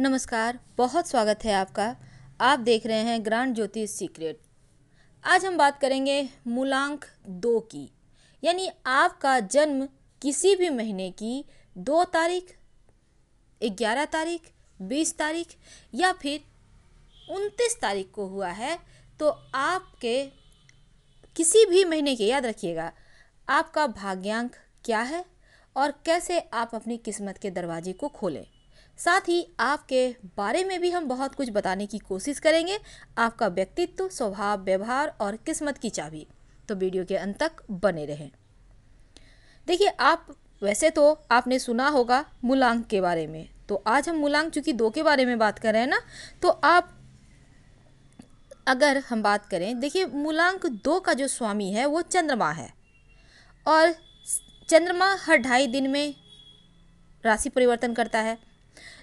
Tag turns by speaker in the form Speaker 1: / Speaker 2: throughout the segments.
Speaker 1: नमस्कार बहुत स्वागत है आपका आप देख रहे हैं ग्रांड ज्योति सीक्रेट आज हम बात करेंगे मूलांक दो की यानी आपका जन्म किसी भी महीने की दो तारीख ग्यारह तारीख बीस तारीख या फिर उनतीस तारीख को हुआ है तो आपके किसी भी महीने के याद रखिएगा आपका भाग्यांक क्या है और कैसे आप अपनी किस्मत के दरवाजे को खोलें साथ ही आपके बारे में भी हम बहुत कुछ बताने की कोशिश करेंगे आपका व्यक्तित्व स्वभाव व्यवहार और किस्मत की चाबी तो वीडियो के अंत तक बने रहें देखिए आप वैसे तो आपने सुना होगा मूलांक के बारे में तो आज हम मूलांक चूँकि दो के बारे में बात कर रहे हैं ना तो आप अगर हम बात करें देखिए मूलांक दो का जो स्वामी है वो चंद्रमा है और चंद्रमा हर ढाई दिन में राशि परिवर्तन करता है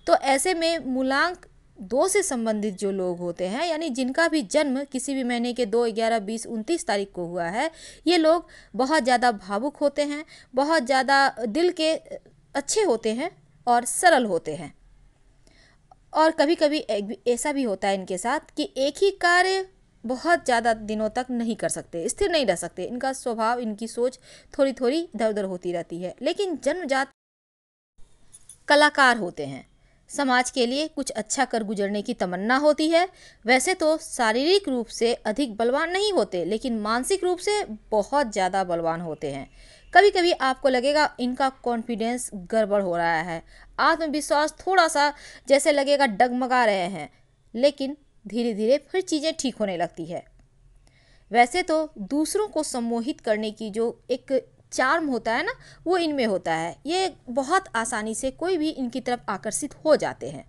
Speaker 1: तो ऐसे में मूलांक दो से संबंधित जो लोग होते हैं यानी जिनका भी जन्म किसी भी महीने के दो ग्यारह बीस उनतीस तारीख को हुआ है ये लोग बहुत ज़्यादा भावुक होते हैं बहुत ज़्यादा दिल के अच्छे होते हैं और सरल होते हैं और कभी कभी ऐसा भी होता है इनके साथ कि एक ही कार्य बहुत ज़्यादा दिनों तक नहीं कर सकते स्थिर नहीं रह सकते इनका स्वभाव इनकी सोच थोड़ी थोड़ी इधर उधर होती रहती है लेकिन जन्मजात कलाकार होते हैं समाज के लिए कुछ अच्छा कर गुजरने की तमन्ना होती है वैसे तो शारीरिक रूप से अधिक बलवान नहीं होते लेकिन मानसिक रूप से बहुत ज़्यादा बलवान होते हैं कभी कभी आपको लगेगा इनका कॉन्फिडेंस गड़बड़ हो रहा है आत्मविश्वास थोड़ा सा जैसे लगेगा डगमगा रहे हैं लेकिन धीरे धीरे फिर चीज़ें ठीक होने लगती है वैसे तो दूसरों को सम्मोहित करने की जो एक चार्म होता है ना वो इनमें होता है ये बहुत आसानी से कोई भी इनकी तरफ आकर्षित हो जाते हैं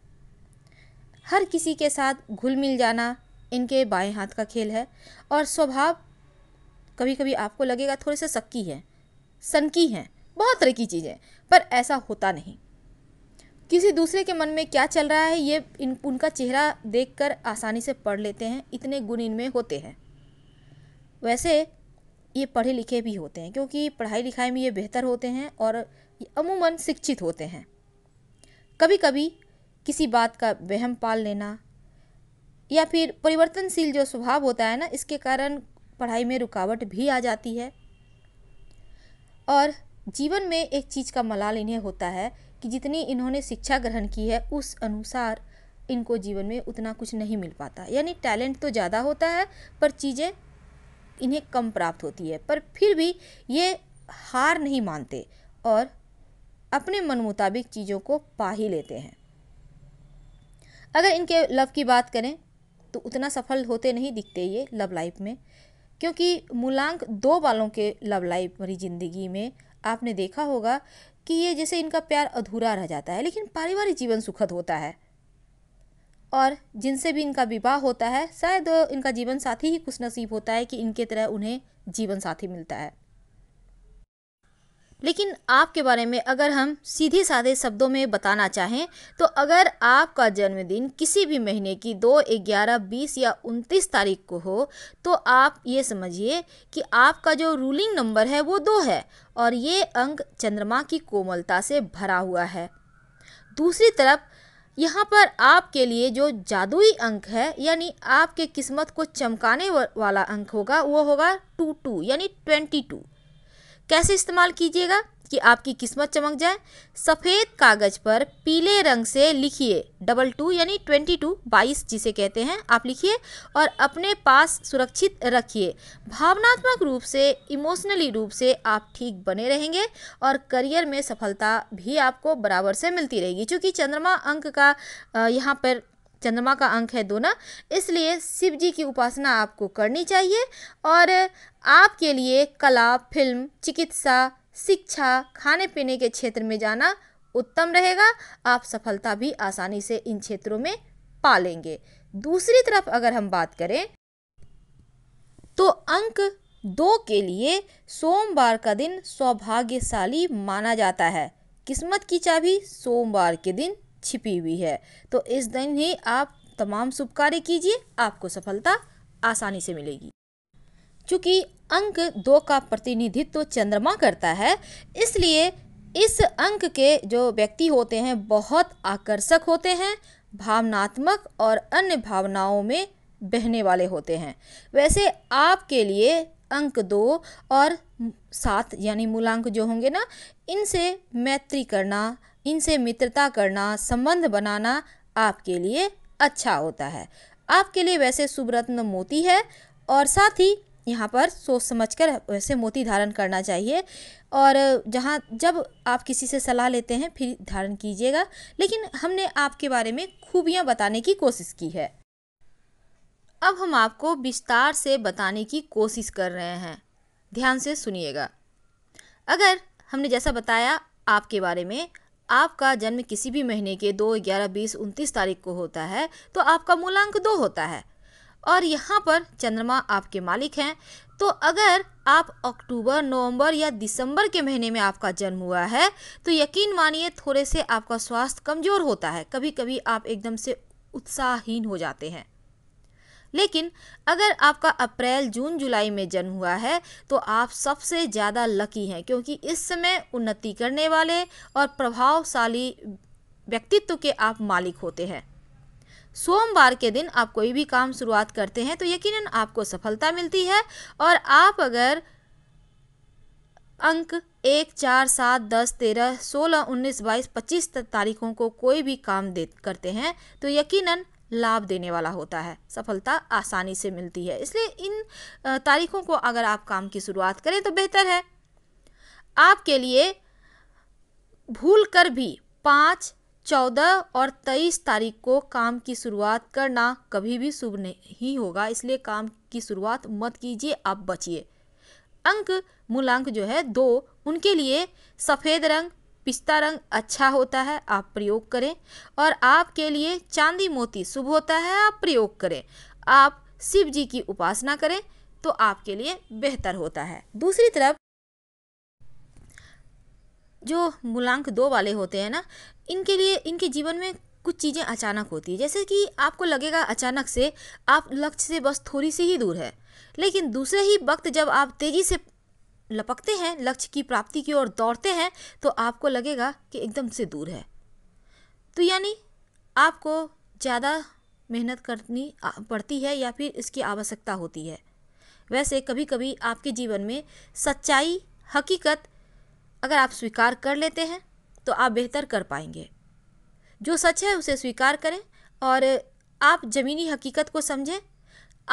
Speaker 1: हर किसी के साथ घुल मिल जाना इनके बाएं हाथ का खेल है और स्वभाव कभी कभी आपको लगेगा थोड़े से सक्की है सनकी हैं बहुत तरह की चीज़ें पर ऐसा होता नहीं किसी दूसरे के मन में क्या चल रहा है ये इन उनका चेहरा देखकर आसानी से पढ़ लेते हैं इतने गुण इनमें होते हैं वैसे ये पढ़े लिखे भी होते हैं क्योंकि पढ़ाई लिखाई में ये बेहतर होते हैं और अमूमन शिक्षित होते हैं कभी कभी किसी बात का वहम पाल लेना या फिर परिवर्तनशील जो स्वभाव होता है ना इसके कारण पढ़ाई में रुकावट भी आ जाती है और जीवन में एक चीज़ का मलाल इन्हें होता है कि जितनी इन्होंने शिक्षा ग्रहण की है उस अनुसार इनको जीवन में उतना कुछ नहीं मिल पाता यानी टैलेंट तो ज़्यादा होता है पर चीज़ें इन्हें कम प्राप्त होती है पर फिर भी ये हार नहीं मानते और अपने मन मुताबिक चीज़ों को पा ही लेते हैं अगर इनके लव की बात करें तो उतना सफल होते नहीं दिखते ये लव लाइफ में क्योंकि मूलांक दो वालों के लव लाइफ भरी ज़िंदगी में आपने देखा होगा कि ये जैसे इनका प्यार अधूरा रह जाता है लेकिन पारिवारिक जीवन सुखद होता है और जिनसे भी इनका विवाह होता है शायद इनका जीवन साथी ही कुछ नसीब होता है कि इनके तरह उन्हें जीवन साथी मिलता है लेकिन आपके बारे में अगर हम सीधे साधे शब्दों में बताना चाहें तो अगर आपका जन्मदिन किसी भी महीने की दो ग्यारह बीस या उनतीस तारीख को हो तो आप ये समझिए कि आपका जो रूलिंग नंबर है वो दो है और ये अंक चंद्रमा की कोमलता से भरा हुआ है दूसरी तरफ यहाँ पर आपके लिए जो जादुई अंक है यानी आपके किस्मत को चमकाने वाला अंक होगा वो होगा टू टू यानी ट्वेंटी टू कैसे इस्तेमाल कीजिएगा कि आपकी किस्मत चमक जाए सफ़ेद कागज़ पर पीले रंग से लिखिए डबल टू यानी ट्वेंटी टू बाईस जिसे कहते हैं आप लिखिए और अपने पास सुरक्षित रखिए भावनात्मक रूप से इमोशनली रूप से आप ठीक बने रहेंगे और करियर में सफलता भी आपको बराबर से मिलती रहेगी चूँकि चंद्रमा अंक का यहाँ पर चंद्रमा का अंक है दोना इसलिए शिव जी की उपासना आपको करनी चाहिए और आपके लिए कला फिल्म चिकित्सा शिक्षा खाने पीने के क्षेत्र में जाना उत्तम रहेगा आप सफलता भी आसानी से इन क्षेत्रों में पा लेंगे दूसरी तरफ अगर हम बात करें तो अंक दो के लिए सोमवार का दिन सौभाग्यशाली माना जाता है किस्मत की चाबी सोमवार के दिन छिपी हुई है तो इस दिन ही आप तमाम शुभ कार्य कीजिए आपको सफलता आसानी से मिलेगी चूँकि अंक दो का प्रतिनिधित्व चंद्रमा करता है इसलिए इस अंक के जो व्यक्ति होते हैं बहुत आकर्षक होते हैं भावनात्मक और अन्य भावनाओं में बहने वाले होते हैं वैसे आपके लिए अंक दो और सात यानी मूलांक जो होंगे ना इनसे मैत्री करना इनसे मित्रता करना संबंध बनाना आपके लिए अच्छा होता है आपके लिए वैसे शुभ रत्न मोती है और साथ ही यहाँ पर सोच समझ कर वैसे मोती धारण करना चाहिए और जहाँ जब आप किसी से सलाह लेते हैं फिर धारण कीजिएगा लेकिन हमने आपके बारे में खूबियाँ बताने की कोशिश की है अब हम आपको विस्तार से बताने की कोशिश कर रहे हैं ध्यान से सुनिएगा अगर हमने जैसा बताया आपके बारे में आपका जन्म किसी भी महीने के दो ग्यारह बीस उनतीस तारीख को होता है तो आपका मूलांक दो होता है और यहाँ पर चंद्रमा आपके मालिक हैं तो अगर आप अक्टूबर नवंबर या दिसंबर के महीने में आपका जन्म हुआ है तो यकीन मानिए थोड़े से आपका स्वास्थ्य कमज़ोर होता है कभी कभी आप एकदम से उत्साहहीन हो जाते हैं लेकिन अगर आपका अप्रैल जून जुलाई में जन्म हुआ है तो आप सबसे ज़्यादा लकी हैं क्योंकि इस समय उन्नति करने वाले और प्रभावशाली व्यक्तित्व के आप मालिक होते हैं सोमवार के दिन आप कोई भी काम शुरुआत करते हैं तो यकीनन आपको सफलता मिलती है और आप अगर अंक एक चार सात दस तेरह सोलह उन्नीस बाईस पच्चीस तारीखों को कोई भी काम दे करते हैं तो यकीनन लाभ देने वाला होता है सफलता आसानी से मिलती है इसलिए इन तारीखों को अगर आप काम की शुरुआत करें तो बेहतर है आपके लिए भूल कर भी पाँच चौदह और तेईस तारीख को काम की शुरुआत करना कभी भी शुभ नहीं होगा इसलिए काम की शुरुआत मत कीजिए आप बचिए अंक मूलांक जो है दो उनके लिए सफ़ेद रंग पिस्ता रंग अच्छा होता है आप प्रयोग करें और आपके लिए चांदी मोती शुभ होता है आप प्रयोग करें आप शिव जी की उपासना करें तो आपके लिए बेहतर होता है दूसरी तरफ जो मूलांक दो वाले होते हैं ना इनके लिए इनके जीवन में कुछ चीज़ें अचानक होती है जैसे कि आपको लगेगा अचानक से आप लक्ष्य से बस थोड़ी सी ही दूर है लेकिन दूसरे ही वक्त जब आप तेज़ी से लपकते हैं लक्ष्य की प्राप्ति की ओर दौड़ते हैं तो आपको लगेगा कि एकदम से दूर है तो यानी आपको ज़्यादा मेहनत करनी पड़ती है या फिर इसकी आवश्यकता होती है वैसे कभी कभी आपके जीवन में सच्चाई हकीकत अगर आप स्वीकार कर लेते हैं तो आप बेहतर कर पाएंगे जो सच है उसे स्वीकार करें और आप ज़मीनी हकीकत को समझें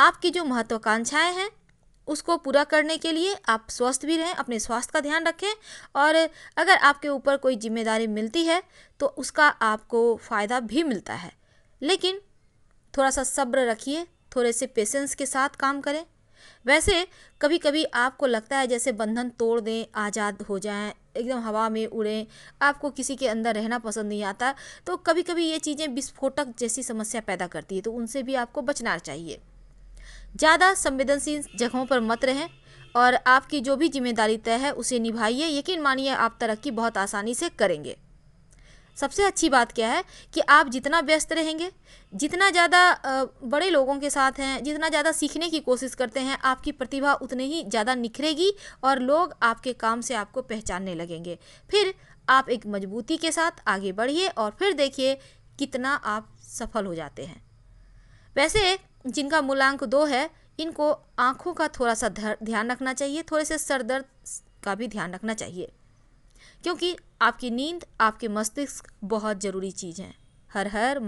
Speaker 1: आपकी जो महत्वाकांक्षाएं हैं उसको पूरा करने के लिए आप स्वस्थ भी रहें अपने स्वास्थ्य का ध्यान रखें और अगर आपके ऊपर कोई जिम्मेदारी मिलती है तो उसका आपको फ़ायदा भी मिलता है लेकिन थोड़ा सा सब्र रखिए थोड़े से पेशेंस के साथ काम करें वैसे कभी कभी आपको लगता है जैसे बंधन तोड़ दें आज़ाद हो जाएं एकदम हवा में उड़ें आपको किसी के अंदर रहना पसंद नहीं आता तो कभी कभी ये चीज़ें विस्फोटक जैसी समस्या पैदा करती है तो उनसे भी आपको बचना चाहिए ज़्यादा संवेदनशील जगहों पर मत रहें और आपकी जो भी जिम्मेदारी तय है उसे निभाइए यकीन मानिए आप तरक्की बहुत आसानी से करेंगे सबसे अच्छी बात क्या है कि आप जितना व्यस्त रहेंगे जितना ज़्यादा बड़े लोगों के साथ हैं जितना ज़्यादा सीखने की कोशिश करते हैं आपकी प्रतिभा उतनी ही ज़्यादा निखरेगी और लोग आपके काम से आपको पहचानने लगेंगे फिर आप एक मजबूती के साथ आगे बढ़िए और फिर देखिए कितना आप सफल हो जाते हैं वैसे जिनका मूलांक दो है इनको आँखों का थोड़ा सा ध्यान रखना चाहिए थोड़े से सर दर्द का भी ध्यान रखना चाहिए क्योंकि आपकी नींद आपके मस्तिष्क बहुत ज़रूरी चीज़ है हर हर